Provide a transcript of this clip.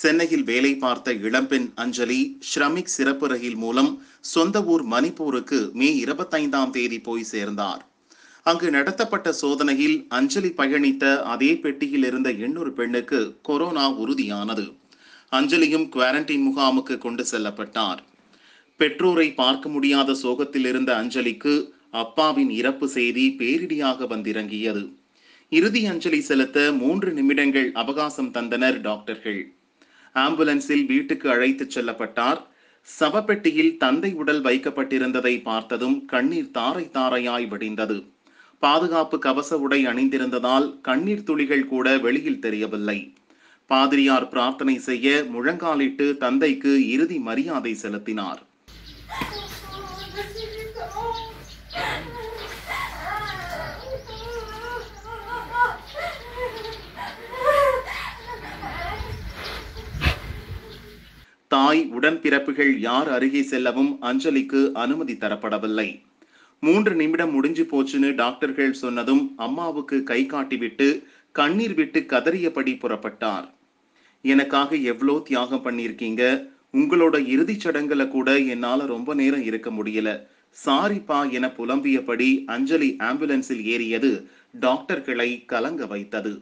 சென்னையில் வேலை பார்த்த இளம்பெண் அஞ்சலி ஷ்ரமிக் சிறப்பு ரயில் மூலம் சொந்த ஊர் மணிப்பூருக்கு மே இருபத்தைந்தாம் தேதி போய் சேர்ந்தார் அங்கு நடத்தப்பட்ட சோதனையில் அஞ்சலி பயணித்த அதே பெட்டியில் இருந்த இன்னொரு பெண்ணுக்கு கொரோனா உறுதியானது அஞ்சலியும் குவாரண்டைன் முகாமுக்கு கொண்டு செல்லப்பட்டார் பெற்றோரை பார்க்க முடியாத சோகத்தில் இருந்த அஞ்சலிக்கு அப்பாவின் இறப்பு செய்தி பேரிடியாக வந்திறங்கியது இறுதி அஞ்சலி செலுத்த மூன்று நிமிடங்கள் அவகாசம் தந்தனர் டாக்டர்கள் ஆம்புலன்ஸில் வீட்டுக்கு அழைத்துச் செல்லப்பட்டார் சவப்பெட்டியில் தந்தை உடல் வைக்கப்பட்டிருந்ததை பார்த்ததும் கண்ணீர் தாரை தாரையாய் வடிந்தது பாதுகாப்பு கவச உடை அணிந்திருந்ததால் கண்ணீர் துளிகள் கூட வெளியில் தெரியவில்லை பாதிரியார் பிரார்த்தனை செய்ய முழங்காலிட்டு தந்தைக்கு இறுதி மரியாதை செலுத்தினார் தாய் உடன்பிறப்புகள் யார் அருகே செல்லவும் அஞ்சலிக்கு அனுமதி தரப்படவில்லை மூன்று நிமிடம் முடிஞ்சு போச்சுன்னு டாக்டர்கள் சொன்னதும் அம்மாவுக்கு கை காட்டிவிட்டு கண்ணீர் விட்டு கதறியபடி புறப்பட்டார் எனக்காக எவ்வளோ தியாகம் பண்ணியிருக்கீங்க உங்களோட இறுதிச் சடங்குல கூட என்னால ரொம்ப நேரம் இருக்க முடியல சாரிப்பா என புலம்பியபடி அஞ்சலி ஆம்புலன்ஸில் ஏறியது டாக்டர்களை கலங்க வைத்தது